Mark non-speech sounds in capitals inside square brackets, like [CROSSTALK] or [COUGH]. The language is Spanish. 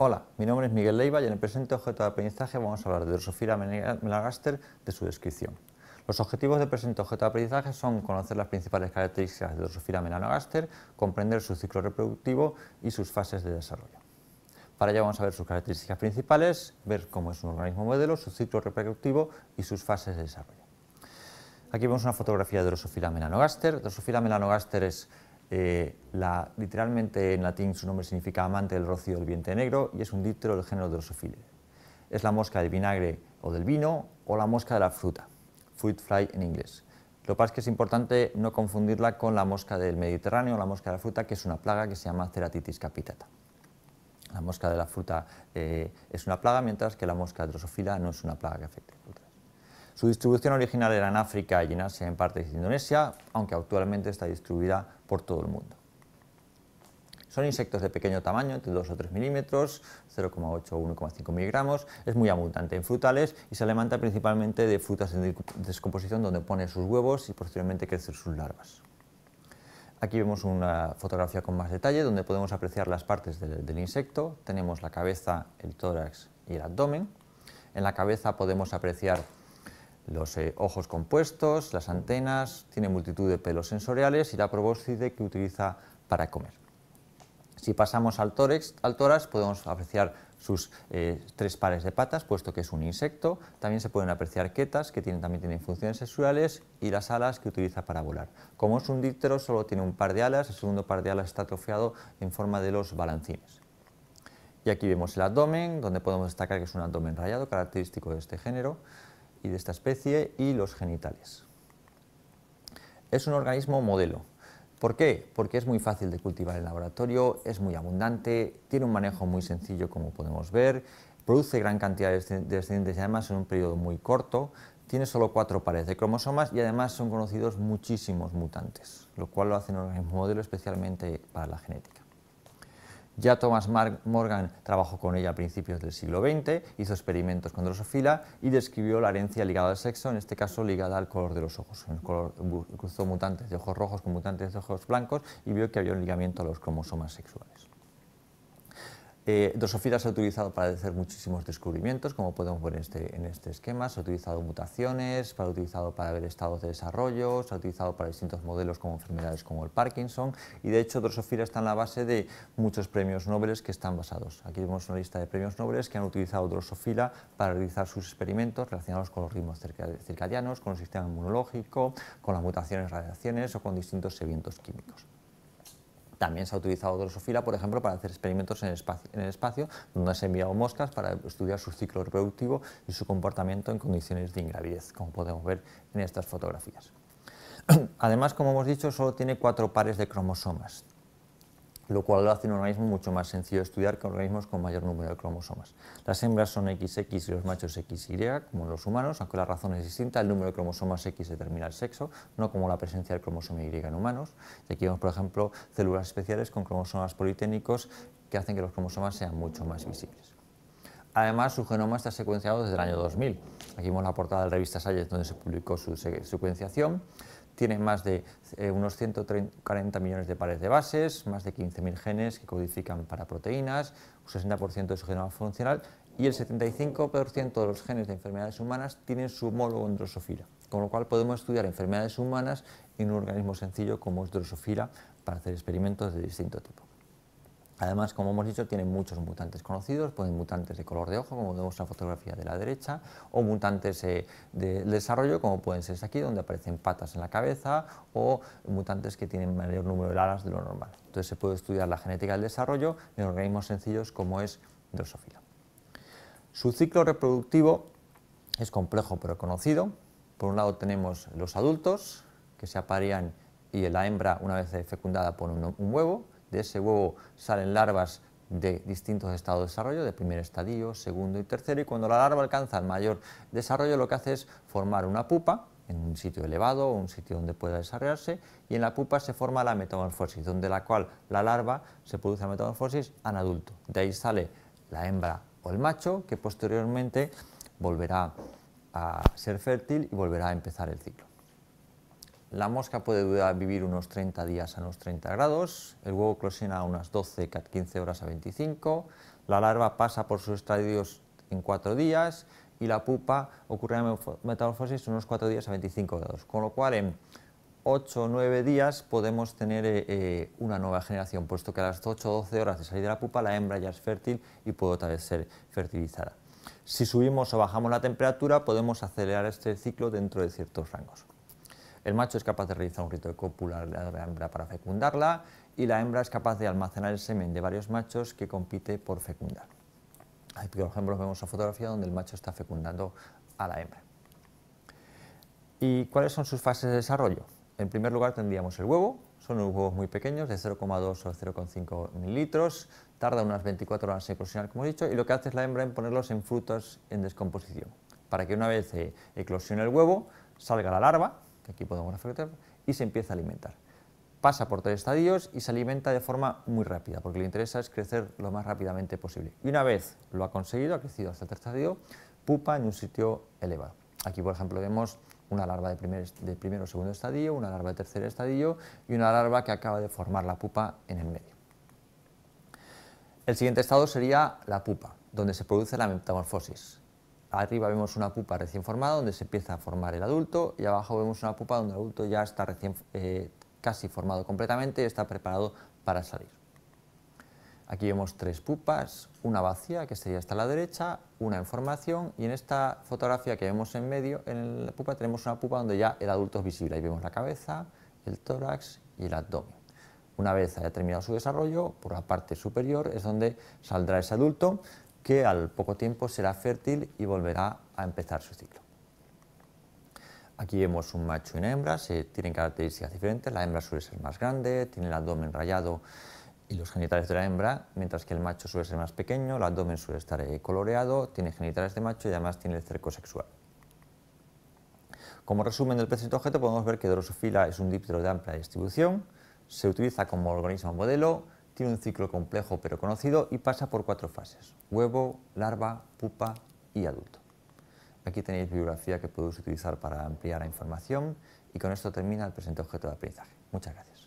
Hola, mi nombre es Miguel Leiva y en el presente objeto de aprendizaje vamos a hablar de Drosophila melanogaster de su descripción. Los objetivos del presente objeto de aprendizaje son conocer las principales características de Drosophila melanogaster, comprender su ciclo reproductivo y sus fases de desarrollo. Para ello vamos a ver sus características principales, ver cómo es un organismo modelo, su ciclo reproductivo y sus fases de desarrollo. Aquí vemos una fotografía de Drosophila melanogaster. Drosophila melanogaster es eh, literalmente en latín su nombre significa amante del rocío del viento negro y es un díptero del género drosophile Es la mosca del vinagre o del vino o la mosca de la fruta, fruit fly en inglés. Lo que pasa es que es importante no confundirla con la mosca del Mediterráneo o la mosca de la fruta, que es una plaga que se llama Ceratitis capitata. La mosca de la fruta eh, es una plaga, mientras que la mosca Drosophila no es una plaga que afecte. Su distribución original era en África y en Asia, en parte de Indonesia, aunque actualmente está distribuida por todo el mundo. Son insectos de pequeño tamaño, de 2 o 3 milímetros, 0,8 o 1,5 miligramos. Es muy abundante en frutales y se alimenta principalmente de frutas en descomposición donde pone sus huevos y posteriormente crecen sus larvas. Aquí vemos una fotografía con más detalle donde podemos apreciar las partes del, del, insecto. Tenemos la cabeza, el tórax y el abdomen. En la cabeza podemos apreciar los eh, ojos compuestos, las antenas, tiene multitud de pelos sensoriales y la probóscide que utiliza para comer. Si pasamos al, tórax, al podemos apreciar sus eh, tres pares de patas, puesto que es un insecto. También se pueden apreciar quetas, que también tienen funciones sexuales, y las alas que utiliza para volar. Como es un díptero, solo tiene un par de alas, el segundo par de alas está atrofiado en forma de los balancines. Y aquí vemos el abdomen, donde podemos destacar que es un abdomen rayado, característico de este género y de esta especie y los genitales. Es un organismo modelo. ¿Por qué? Porque es muy fácil de cultivar en laboratorio, es muy abundante, tiene un manejo muy sencillo como podemos ver, produce gran cantidad de descendientes y además en un periodo muy corto, tiene solo cuatro pares de cromosomas y además son conocidos muchísimos mutantes, lo cual lo hace un organismo modelo especialmente para la genética. Ya Thomas Morgan trabajó con ella a principios del siglo XX, hizo experimentos con Drosophila y describió la herencia ligada al sexo, en este caso ligada al color de los ojos. cruzó mutantes de ojos rojos con mutantes de ojos blancos y vio que había un ligamiento a los cromosomas sexuales. Eh, Drosophila se ha utilizado para hacer muchísimos descubrimientos, como podemos ver este, en este, esquema. Se ha utilizado mutaciones, se ha utilizado para ver estados de desarrollo, se ha utilizado para distintos modelos como enfermedades como el Parkinson. Y de hecho, Drosophila está en la base de muchos premios Nobel que están basados. Aquí vemos una lista de premios Nobel que han utilizado Drosophila para realizar sus experimentos relacionados con los ritmos circadianos, con el sistema inmunológico, con las mutaciones, radiaciones o con distintos eventos químicos. También se ha utilizado drosofila, por ejemplo, para hacer experimentos en el, espacio, donde se han enviado moscas para estudiar su ciclo reproductivo y su comportamiento en condiciones de ingravidez, como podemos ver en estas fotografías. [CLEARS THROAT] Además, como hemos dicho, solo tiene cuatro pares de cromosomas lo cual lo hace un organismo mucho más sencillo de estudiar que organismos con mayor número de cromosomas. Las hembras son XX y los machos XY, como los humanos, aunque la razón es distinta, el número de cromosomas X determina el sexo, no como la presencia del cromosoma Y en humanos. aquí vemos, por ejemplo, células especiales con cromosomas politécnicos que hacen que los cromosomas sean mucho más visibles. Además, su genoma está secuenciado desde el año 2000. Aquí vemos la portada de la revista Science donde se publicó su secuenciación. Tiene más de eh, unos 140 millones de pares de bases, más de 15.000 genes que codifican para proteínas, un 60% de su genoma funcional y el 75% de los genes de enfermedades humanas tienen su homólogo en Drosophila. Con lo cual podemos estudiar enfermedades humanas en un organismo sencillo como es drosophila para hacer experimentos de distinto tipo. Además, como hemos dicho, tienen muchos mutantes conocidos, pueden mutantes de color de ojo, como vemos en la fotografía de la derecha, o mutantes eh, de, desarrollo, como pueden ser aquí, donde aparecen patas en la cabeza, o mutantes que tienen mayor número de alas de lo normal. Entonces se puede estudiar la genética del desarrollo en organismos sencillos como es Drosophila. Su ciclo reproductivo es complejo pero conocido. Por un lado tenemos los adultos, que se aparean y la hembra, una vez fecundada, pone un huevo, de ese huevo salen larvas de distintos estados de desarrollo, de primer estadio, segundo y tercero, y cuando la larva alcanza el mayor desarrollo lo que hace es formar una pupa en un sitio elevado o un sitio donde pueda desarrollarse, y en la pupa se forma la metamorfosis, donde la cual la larva se produce la metamorfosis en adulto. De ahí sale la hembra o el macho, que posteriormente volverá a ser fértil y volverá a empezar el ciclo. La mosca puede vivir unos 30 días a unos 30 grados, el huevo eclosiona a unas 12, 15 horas a 25, la larva pasa por sus estadios en 4 días y la pupa ocurre en metamorfosis en unos 4 días a 25 grados, con lo cual en 8 o 9 días podemos tener eh, eh, una nueva generación, puesto que a las 8 o 12 horas de salir de la pupa la hembra ya es fértil y puede otra vez ser fertilizada. Si subimos o bajamos la temperatura podemos acelerar este ciclo dentro de ciertos rangos. El macho es capaz de realizar un rito de cópula de la hembra para fecundarla y la hembra es capaz de almacenar el semen de varios machos que compite por fecundar. hay por ejemplo, vemos una fotografía donde el macho está fecundando a la hembra. ¿Y cuáles son sus fases de desarrollo? En primer lugar tendríamos el huevo, son huevos muy pequeños, de 0,2 o 0,5 mililitros, tarda unas 24 horas en eclosionar, como he dicho, y lo que hace es la hembra en ponerlos en frutos en descomposición, para que una vez eh, eclosione el huevo, salga la larva, aquí podemos y se empieza a alimentar. Pasa por tres estadios y se alimenta de forma muy rápida, porque lo le interesa es crecer lo más rápidamente posible. Y una vez lo ha conseguido, ha crecido hasta el tercer estadio, pupa en un sitio elevado. Aquí, por ejemplo, vemos una larva de, primer, de primero o segundo estadio, una larva de tercer estadio y una larva que acaba de formar la pupa en el medio. El siguiente estado sería la pupa, donde se produce la metamorfosis. Arriba vemos una pupa recién formada donde se empieza a formar el adulto y abajo vemos una pupa donde el adulto ya está recién, eh, casi formado completamente y está preparado para salir. Aquí vemos tres pupas, una vacía que sería hasta la derecha, una en formación y en esta fotografía que vemos en medio, en la pupa tenemos una pupa donde ya el adulto es visible. Ahí vemos la cabeza, el tórax y el abdomen. Una vez haya terminado su desarrollo, por la parte superior es donde saldrá ese adulto que al poco tiempo será fértil y volverá a empezar su ciclo. Aquí vemos un macho y una hembra, se tienen características diferentes, la hembra suele ser más grande, tiene el abdomen rayado y los genitales de la hembra, mientras que el macho suele ser más pequeño, el abdomen suele estar eh, coloreado, tiene genitales de macho y además tiene el cerco sexual. Como resumen del presente objeto podemos ver que Drosophila es un díptero de amplia distribución, se utiliza como organismo modelo, tiene un ciclo complejo pero conocido y pasa por cuatro fases, huevo, larva, pupa y adulto. Aquí tenéis bibliografía que podéis utilizar para ampliar la información y con esto termina el presente objeto de aprendizaje. Muchas gracias.